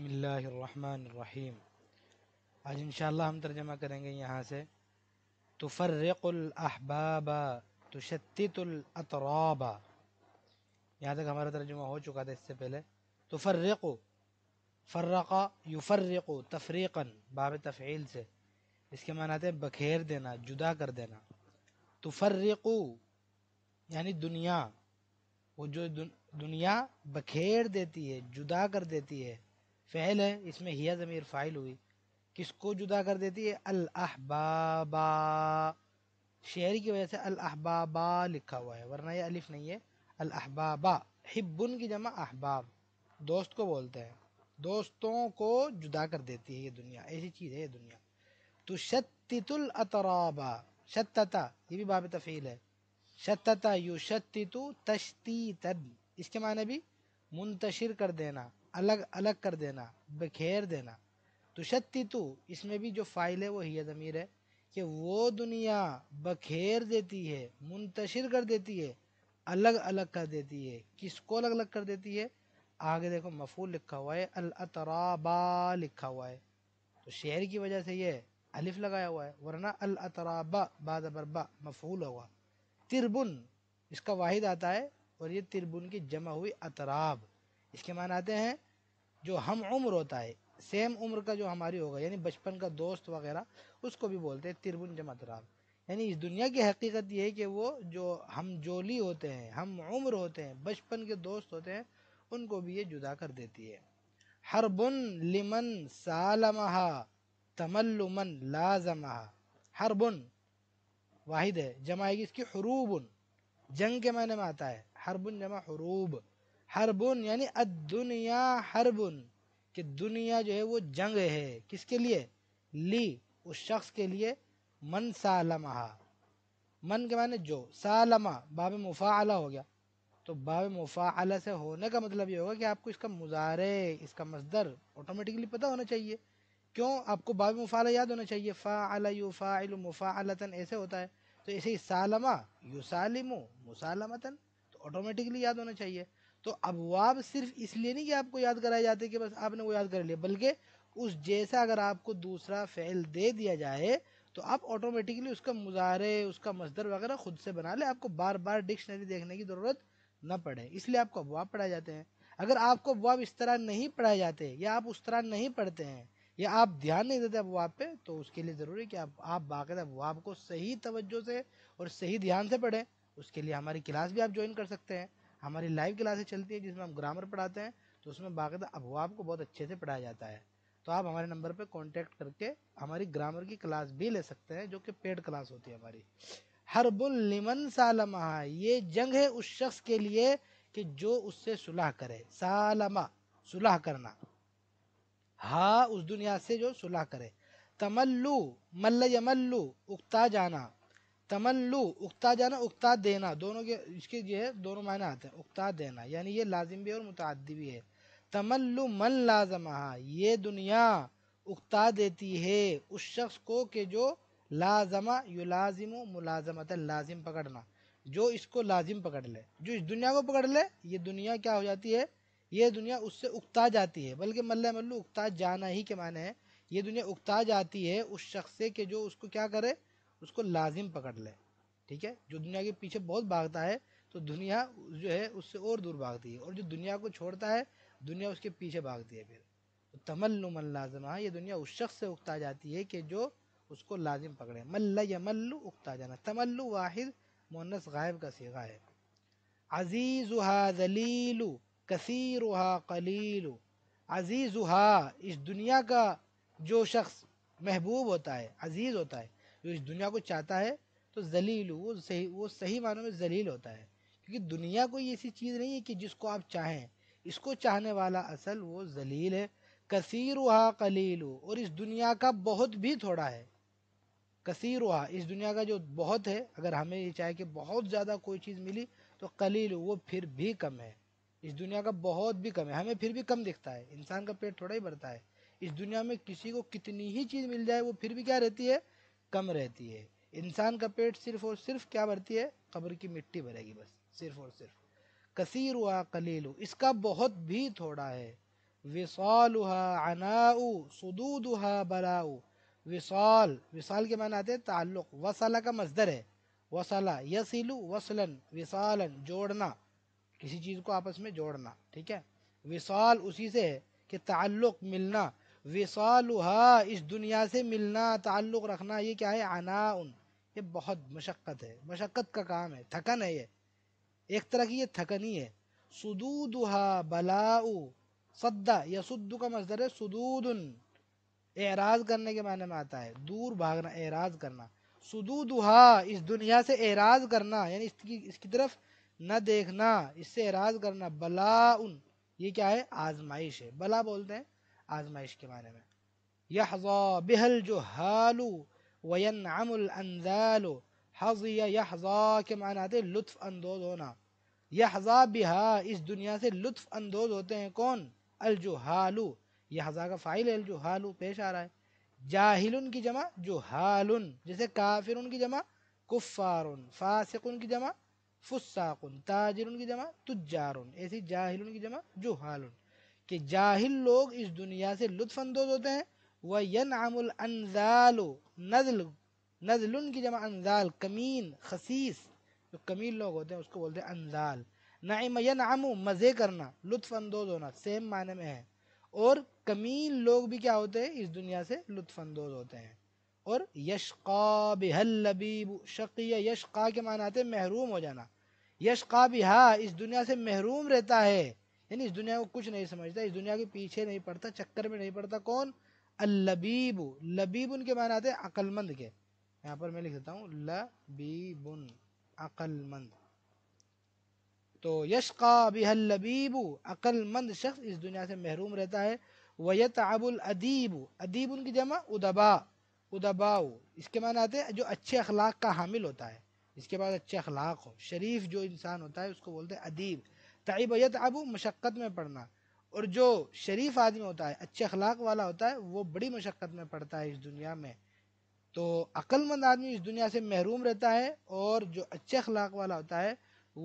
बसमीम आज इन हम तर्जमा करेंगे यहाँ से तुफ़रक़ुलअहबाबा तुशततुलअतराबा यहाँ तक हमारा तर्जुमा हो चुका था इससे पहले तुफ़रक़ फ़र्रक़ा युफ़रक़ तफरीक़न बाब तफ़ील से इसके माना आते हैं बखेर देना जुदा कर देना तुफ़रक़ यानी दुनिया वो जो दुन, दुनिया बखेर देती है जुदा कर देती है फ़ैल है इसमें हिया ज़मीर फ़ाइल हुई किसको जुदा कर देती है अल अहबाबा शहरी की वजह से अल अहबाबा लिखा हुआ है वरना ये अलिफ नहीं है अल अहबाबा हिब्बुन की जमा अहबाब दोस्त को बोलते हैं दोस्तों को जुदा कर देती है ये दुनिया ऐसी चीज़ है ये दुनिया तो शत्तितुल अतराबा शतता ये भी बाब तफ़ील है शतता यु शत्तितु तश्तीतन इसके माने भी मुंतशिर कर देना अलग अलग कर देना बखेर देना तो शत्तितु इसमें भी जो फ़ाइल है वो ही ज़मीर है कि वो दुनिया बखेर देती है मुंतशिर कर देती है अलग अलग कर देती है किसको अलग अलग कर देती है आगे देखो मफूल लिखा हुआ है अल अतराबा लिखा हुआ है तो शेर की वजह से ये अलिफ लगाया हुआ है वरना अल अतराबा बाद बरबा मफूल होगा तिरबुन इसका वाहिद आता है और ये तिरबुन की जमा हुई अतराब इसके मान आते हैं जो हम उम्र होता है सेम उम्र का जो हमारी होगा यानी बचपन का दोस्त वगैरह उसको भी बोलते हैं तिरबुन जमतराब यानी इस दुनिया की हकीकत यह है कि वो जो हम जोली होते हैं हम उम्र होते हैं बचपन के दोस्त होते हैं उनको भी ये जुदा कर देती है हरबुन लिमन सालमहा तमल्लुमन लाजमहा हरबुन वाहिद है जमाएगी इसकी हरूबन जंग के मायने में आता है हरबुन जमा हरूब हरबुन यानी अदुनिया हरबुन कि दुनिया जो है वो जंग है किसके लिए ली उस शख्स के लिए मन सालमा मन के माने जो सालमा बाब मुफ़ाला हो गया तो बाब मुफ़ाला से होने का मतलब ये होगा कि आपको इसका मुजारे इसका मजदर ऑटोमेटिकली पता होना चाहिए क्यों आपको बाब मुफ़ाला याद होना चाहिए फ़ाला यू अला मुफ़ालतन ऐसे होता है तो ऐसे ही सालमा यू सालिमो मुसालमतन तो ऑटोमेटिकली याद होना चाहिए तो अबवाब सिर्फ इसलिए नहीं कि आपको याद कराए जाते कि बस आपने वो याद कर लिया बल्कि उस जैसा अगर आपको दूसरा फ़ैल दे दिया जाए तो आप ऑटोमेटिकली उसका मुजाहरे उसका मजदर वगैरह खुद से बना ले आपको बार बार डिक्शनरी देखने की ज़रूरत न पड़े इसलिए आपको अबवाब पढ़ाए जाते हैं अगर आपको अबवाब इस तरह नहीं पढ़ाए जाते या आप उस तरह नहीं पढ़ते हैं या आप ध्यान नहीं देते अबवाब पे तो उसके लिए ज़रूरी है कि आप आप बाकायदा अबवाब को सही तवज्जो से और सही ध्यान से पढ़ें उसके लिए हमारी क्लास भी आप ज्वाइन कर सकते हैं हमारी लाइव क्लासेस चलती है जिसमें हम ग्रामर पढ़ाते हैं तो उसमें बाकायदा अफवाह को बहुत अच्छे से पढ़ाया जाता है तो आप हमारे नंबर पर कॉन्टेक्ट करके हमारी ग्रामर की क्लास भी ले सकते हैं जो कि पेड क्लास होती है हमारी हरबुल लिमन सालमा ये जंग है उस शख्स के लिए कि जो उससे सुलह करे सालमा सुलह करना हा उस दुनिया से जो सुलह करे तमल्लू मल्ल यमल्लू उगता जाना तमल्लु उक्ता जाना उक्ता देना दोनों के इसके जो है दोनों मायने आते हैं उक्ता देना यानी ये लाजिम भी और मुतदी भी है तमल्लु मन लाजमा ये दुनिया उक्ता देती है उस शख्स को कि जो लाजमा लाजिम मुलाजमत लाजिम पकड़ना जो इसको लाजिम पकड़ ले जो इस दुनिया को पकड़ ले ये दुनिया क्या हो जाती है ये दुनिया उससे उकता जाती है बल्कि मल्ल मल्लू उकता जाना ही के माने है ये दुनिया उगता जाती है उस शख्स से कि जो उसको क्या करे उसको लाजिम पकड़ ले ठीक है जो दुनिया के पीछे बहुत भागता है तो दुनिया जो है उससे और दूर भागती है और जो दुनिया को छोड़ता है दुनिया उसके पीछे भागती है फिर तो तमल्लु मन हाँ ये दुनिया उस शख्स से उगता जाती है कि जो उसको लाजिम पकड़े मल्ल मल्लु उगता जाना तमल्लु वाहिद मोनस गायब का सेगा है अजीज़ुहा जलीलु कसीरुहा कलीलु अजीज़ुहा इस दुनिया का जो शख्स महबूब होता है अजीज़ होता है जो इस दुनिया को चाहता है तो जलील वो सही वो सही मानों में जलील होता है क्योंकि दुनिया कोई ऐसी चीज़ नहीं है कि जिसको आप चाहें इसको चाहने वाला असल वो जलील है कसीर हा कलील और इस दुनिया का बहुत भी थोड़ा है कसीर वहा इस दुनिया का जो बहुत है अगर हमें ये चाहे कि बहुत ज़्यादा कोई चीज़ मिली तो कलील वो फिर भी कम है इस दुनिया का बहुत भी कम है हमें फिर भी कम दिखता है इंसान का पेट थोड़ा ही भरता है इस दुनिया में किसी को कितनी ही चीज़ मिल जाए वो फिर भी क्या रहती है कम रहती है इंसान का पेट सिर्फ और सिर्फ क्या भरती है कब्र की मिट्टी भरेगी बस सिर्फ और सिर्फ कसीर हुआ कलील इसका बहुत भी थोड़ा है विसाल अनाऊ सदूद बलाऊ विसाल विसाल के माना आते हैं ताल्लुक वसला का मजदर है वसला यसीलु वसलन विसालन जोड़ना किसी चीज़ को आपस में जोड़ना ठीक है विसाल उसी से है कि ताल्लुक मिलना विसालहा इस दुनिया से मिलना ताल्लुक़ रखना ये क्या है अनाउन ये बहुत मशक्क़त है मशक्क़त का काम है थकन है ये एक तरह की ये ही है सदूदहा बलाउ सद्दा सुद्दू का मजदर है सदूदन एराज करने के मायने में आता है दूर भागना एराज करना सदूदहा इस दुनिया से एराज करना यानी इसकी इसकी तरफ न देखना इससे एराज करना बला उन ये क्या है आजमाइश है बला बोलते हैं आजमाइश के बारे में यहज़ा बिहल जो हालू वन अमजालो हज़ या के माना आते लुत्फ़ अंदोज होना यहज़ा बिहा इस दुनिया से लुत्फ़ अंदोज होते हैं कौन अलजो हालु यहज़ा का फ़ाइल है अलजुहालू पेश आ रहा है जाहिल की जमा जो जुहाल जैसे काफिर की जमा कुफ़ार फासिक की जमा फुस्साकुन ताजिर की जमा तुजार ऐसी जाहिल की जमा जुहाल कि जाहिल लोग इस दुनिया से लुत्फानंदोज होते हैं वह यन अनजालो नजल नजल की जमा अनजाल कमीन खसीस जो कमीन लोग होते हैं उसको बोलते हैं अनजाल नाइम यन आमो मज़े करना लुत्फानंदोज होना सेम माने में है और कमीन लोग भी क्या होते हैं इस दुनिया से लुत्फानंदोज होते हैं और यशका बिहल लबीब शक़ी यशका के माना आते हैं महरूम हो जाना यशका बिहा इस दुनिया से महरूम रहता है यानी इस दुनिया को कुछ नहीं समझता इस दुनिया के पीछे नहीं पड़ता चक्कर में नहीं पड़ता कौन अलबीब लबीब उनके मान आते हैं अकलमंद के यहाँ पर मैं लिख देता हूँ लबीबुन अकलमंद तो यशका बिहल लबीबू अकलमंद शख्स इस दुनिया से महरूम रहता है वयत अबुल अदीब अदीब उनकी जमा उदबा उदबाऊ इसके मान आते हैं जो अच्छे अखलाक का हामिल होता है इसके बाद अच्छे अखलाक हो शरीफ जो इंसान होता है उसको बोलते हैं अदीब तयब अब मशक्क़त में पढ़ना और जो शरीफ आदमी होता है अच्छे अखलाक वाला होता है वो बड़ी मशक्क़त में पड़ता है इस दुनिया में तो अक्लमंद आदमी इस दुनिया से महरूम रहता है और जो अच्छे अखलाक वाला होता है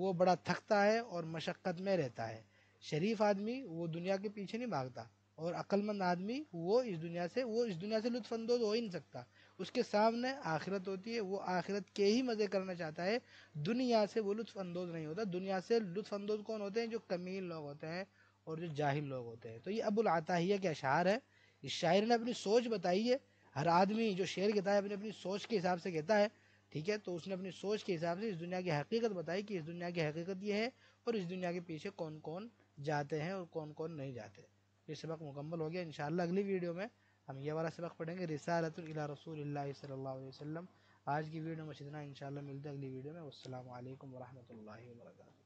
वो बड़ा थकता है और मशक्क़त में रहता है शरीफ आदमी वो दुनिया के पीछे नहीं भागता और अक्लमंद आदमी वो इस दुनिया से वो इस दुनिया से लुफानंदोज हो ही नहीं सकता उसके सामने आखिरत होती है वो आखिरत के ही मज़े करना चाहता है दुनिया से वो लुत्फानंदोज नहीं होता दुनिया से लुत्फानंदोज कौन होते हैं जो कमील लोग होते हैं और जो जाहिल लोग होते हैं तो ये अबुल आताहिया के अशार है इस शायर ने अपनी सोच बताई है हर आदमी जो शेर कहता है अपनी अपनी सोच के हिसाब से कहता है ठीक है तो उसने अपनी सोच के हिसाब से इस दुनिया की हकीकत बताई कि इस दुनिया की हकीकत ये है और इस दुनिया के पीछे कौन कौन जाते हैं और कौन कौन नहीं जाते ये सबक मुकम्मल हो गया इन अगली वीडियो में हम ये वाला सबक पढ़ेंगे रिसालतला रसूल सल्ला वसम आज की वीडियो में इतना इन मिलते हैं अगली वीडियो में असल वरहमल वर्का